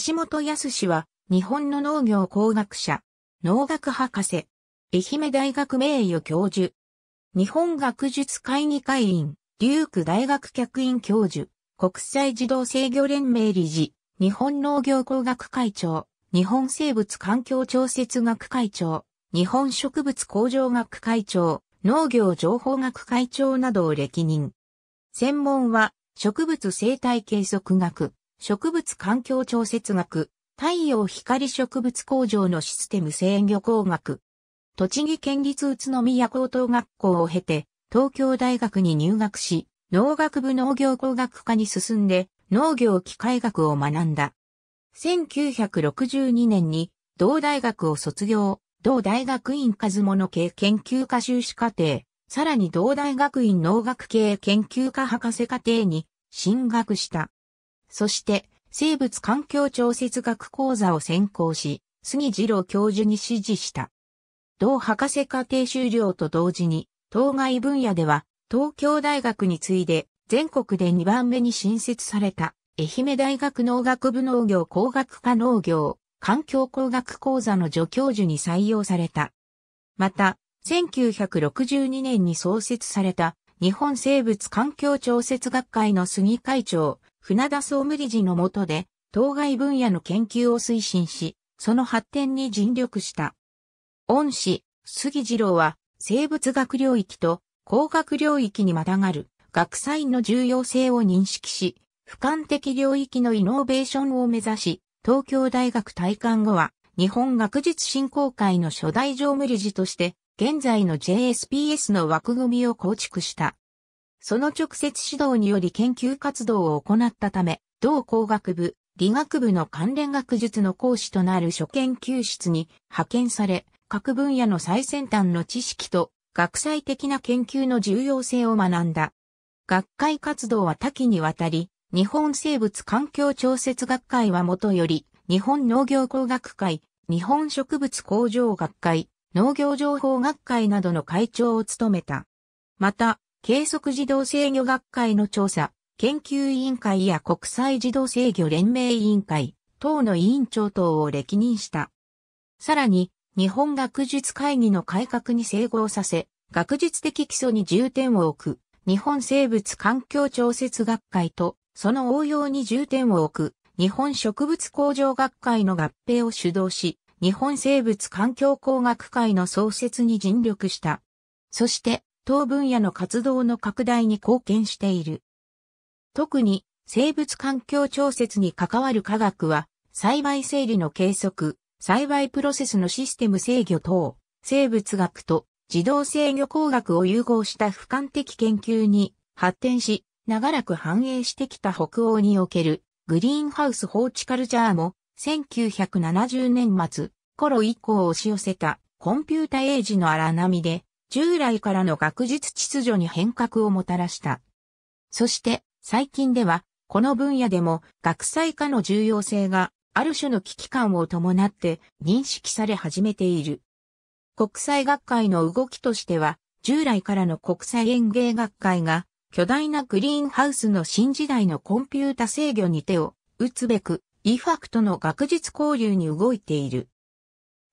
橋本康は、日本の農業工学者、農学博士、愛媛大学名誉教授、日本学術会議会員、リューク大学客員教授、国際児童制御連盟理事、日本農業工学会長、日本生物環境調節学会長、日本植物工場学会長、農業情報学会長などを歴任。専門は植物生態計測学。植物環境調節学、太陽光植物工場のシステム制御工学。栃木県立宇都宮高等学校を経て、東京大学に入学し、農学部農業工学科に進んで、農業機械学を学んだ。1962年に、同大学を卒業、同大学院数物系研究科修士課程、さらに同大学院農学系研究科博士課程に進学した。そして、生物環境調節学講座を専攻し、杉次郎教授に指示した。同博士課程修了と同時に、当該分野では、東京大学に次いで、全国で2番目に新設された、愛媛大学農学部農業工学科農業、環境工学講座の助教授に採用された。また、1962年に創設された、日本生物環境調節学会の杉会長、船田総務理事のもとで、当該分野の研究を推進し、その発展に尽力した。恩師、杉次郎は、生物学領域と工学領域にまたがる学際の重要性を認識し、俯瞰的領域のイノベーションを目指し、東京大学退官後は、日本学術振興会の初代常務理事として、現在の JSPS の枠組みを構築した。その直接指導により研究活動を行ったため、同工学部、理学部の関連学術の講師となる初研究室に派遣され、各分野の最先端の知識と学際的な研究の重要性を学んだ。学会活動は多岐にわたり、日本生物環境調節学会はもとより、日本農業工学会、日本植物工場学会、農業情報学会などの会長を務めた。また、計測自動制御学会の調査、研究委員会や国際自動制御連盟委員会、等の委員長等を歴任した。さらに、日本学術会議の改革に整合させ、学術的基礎に重点を置く、日本生物環境調節学会と、その応用に重点を置く、日本植物工場学会の合併を主導し、日本生物環境工学会の創設に尽力した。そして、当分野の活動の拡大に貢献している。特に生物環境調節に関わる科学は、栽培整理の計測、栽培プロセスのシステム制御等、生物学と自動制御工学を融合した俯瞰的研究に発展し、長らく繁栄してきた北欧におけるグリーンハウス放置カルチャーも1970年末頃以降押し寄せたコンピュータエイジの荒波で従来からの学術秩序に変革をもたらした。そして、最近では、この分野でも学際化の重要性がある種の危機感を伴って認識され始めている。国際学会の動きとしては、従来からの国際園芸学会が巨大なグリーンハウスの新時代のコンピュータ制御に手を打つべく、イファクトの学術交流に動いている。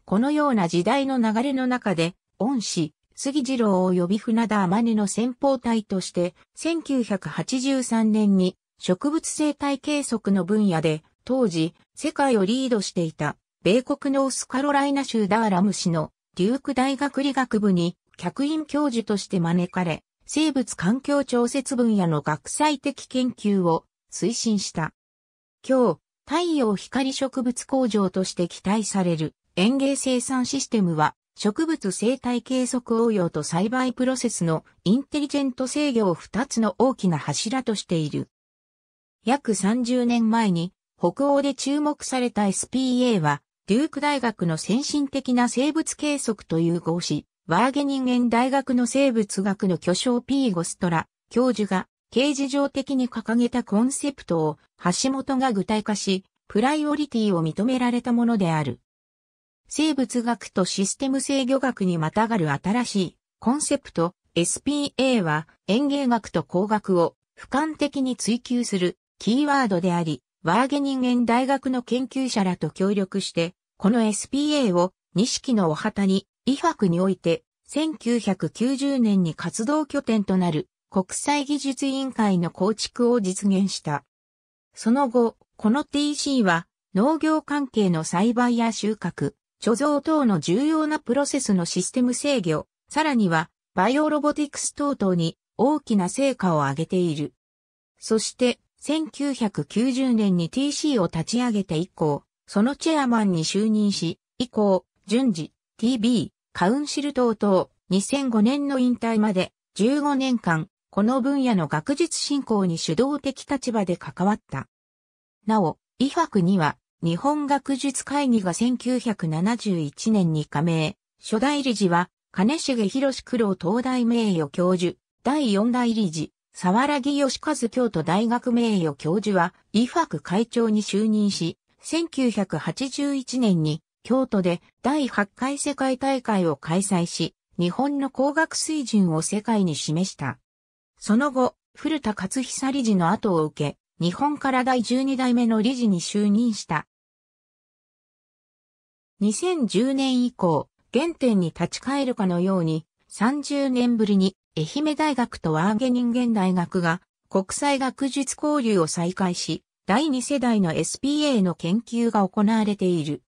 このような時代の流れの中で、恩師、杉次郎呼び船田天音の先方隊として、1983年に植物生態計測の分野で、当時、世界をリードしていた、米国ノースカロライナ州ダーラム市のデューク大学理学部に客員教授として招かれ、生物環境調節分野の学際的研究を推進した。今日、太陽光植物工場として期待される園芸生産システムは植物生態計測応用と栽培プロセスのインテリジェント制御を2つの大きな柱としている。約30年前に北欧で注目された SPA は、デューク大学の先進的な生物計測と融合し、ワーゲニンゲン大学の生物学の巨匠ピーゴストラ教授が形事上的に掲げたコンセプトを橋本が具体化し、プライオリティを認められたものである。生物学とシステム制御学にまたがる新しいコンセプト SPA は園芸学と工学を俯瞰的に追求するキーワードであり、ワーゲ人間大学の研究者らと協力して、この SPA を錦のお旗に、医学において、1990年に活動拠点となる国際技術委員会の構築を実現した。その後、この TC は農業関係の栽培や収穫、貯蔵等の重要なプロセスのシステム制御、さらにはバイオロボティクス等々に大きな成果を上げている。そして、1990年に TC を立ち上げて以降、そのチェアマンに就任し、以降、順次、TB、カウンシル等々、2005年の引退まで15年間、この分野の学術振興に主導的立場で関わった。なお、イファクには日本学術会議が1971年に加盟、初代理事は、金重博九郎東大名誉教授、第四代理事、沢良義義和京都大学名誉教授は、イファク会長に就任し、1981年に京都で第8回世界大会を開催し、日本の工学水準を世界に示した。その後、古田勝久理事の後を受け、日本から第12代目の理事に就任した。2010年以降、原点に立ち返るかのように、30年ぶりに愛媛大学とワーゲニンゲン大学が国際学術交流を再開し、第2世代の SPA の研究が行われている。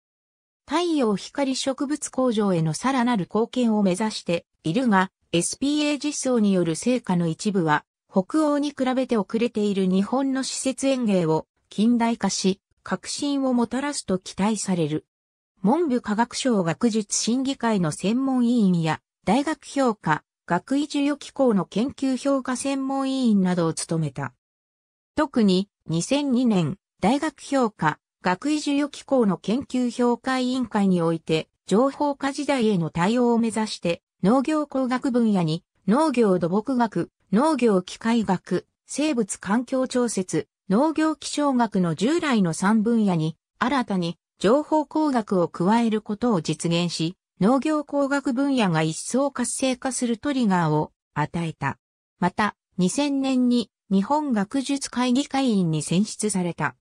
太陽光植物工場へのさらなる貢献を目指しているが、SPA 実装による成果の一部は、北欧に比べて遅れている日本の施設園芸を近代化し、革新をもたらすと期待される。文部科学省学術審議会の専門委員や、大学評価、学位授与機構の研究評価専門委員などを務めた。特に、2002年、大学評価、学位授与機構の研究評価委員会において、情報化時代への対応を目指して、農業工学分野に、農業土木学、農業機械学、生物環境調節、農業気象学の従来の3分野に、新たに情報工学を加えることを実現し、農業工学分野が一層活性化するトリガーを与えた。また、2000年に日本学術会議会員に選出された。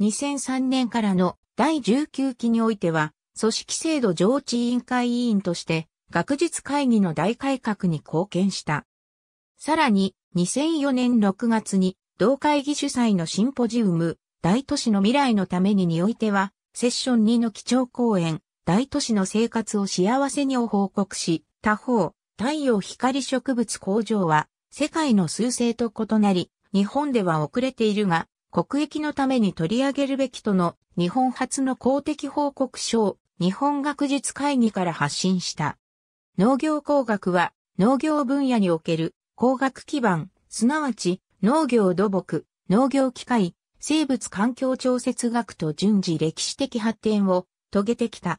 2003年からの第19期においては、組織制度上地委員会委員として、学術会議の大改革に貢献した。さらに、2004年6月に、同会議主催のシンポジウム、大都市の未来のためににおいては、セッション2の基調講演、大都市の生活を幸せにを報告し、他方、太陽光植物工場は、世界の数勢と異なり、日本では遅れているが、国益のために取り上げるべきとの日本初の公的報告書を日本学術会議から発信した。農業工学は農業分野における工学基盤、すなわち農業土木、農業機械、生物環境調節学と順次歴史的発展を遂げてきた。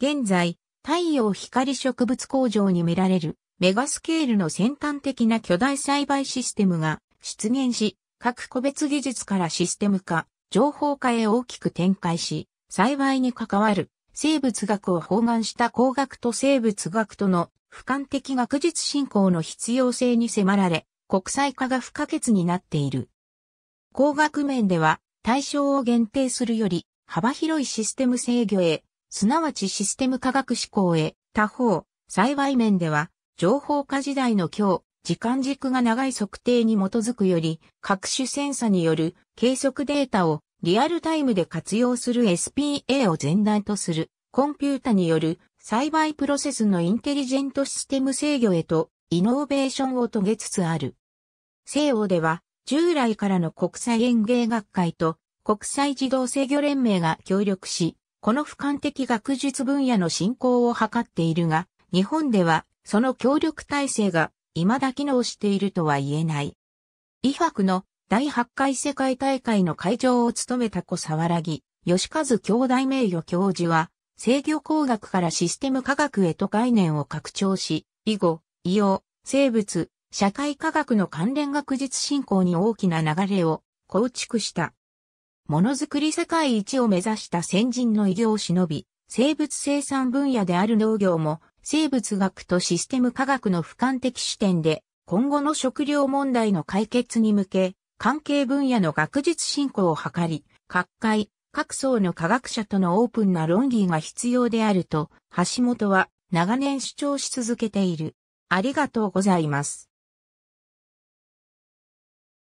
現在、太陽光植物工場に見られるメガスケールの先端的な巨大栽培システムが出現し、各個別技術からシステム化、情報化へ大きく展開し、栽培に関わる生物学を包含した工学と生物学との俯瞰的学術振興の必要性に迫られ、国際化が不可欠になっている。工学面では対象を限定するより幅広いシステム制御へ、すなわちシステム科学思考へ、他方、幸い面では情報化時代の今日、時間軸が長い測定に基づくより、各種センサによる計測データをリアルタイムで活用する SPA を前段とする、コンピュータによる栽培プロセスのインテリジェントシステム制御へとイノベーションを遂げつつある。西欧では従来からの国際園芸学会と国際児童制御連盟が協力し、この俯瞰的学術分野の振興を図っているが、日本ではその協力体制が未だ機能しているとは言えない。医学の第8回世界大会の会場を務めた小沢らぎ、吉和兄弟名誉教授は、制御工学からシステム科学へと概念を拡張し、以後、医療、生物、社会科学の関連学術振興に大きな流れを構築した。ものづくり世界一を目指した先人の異業を忍び、生物生産分野である農業も、生物学とシステム科学の俯瞰的視点で、今後の食料問題の解決に向け、関係分野の学術振興を図り、各界、各層の科学者とのオープンな論議が必要であると、橋本は長年主張し続けている。ありがとうございます。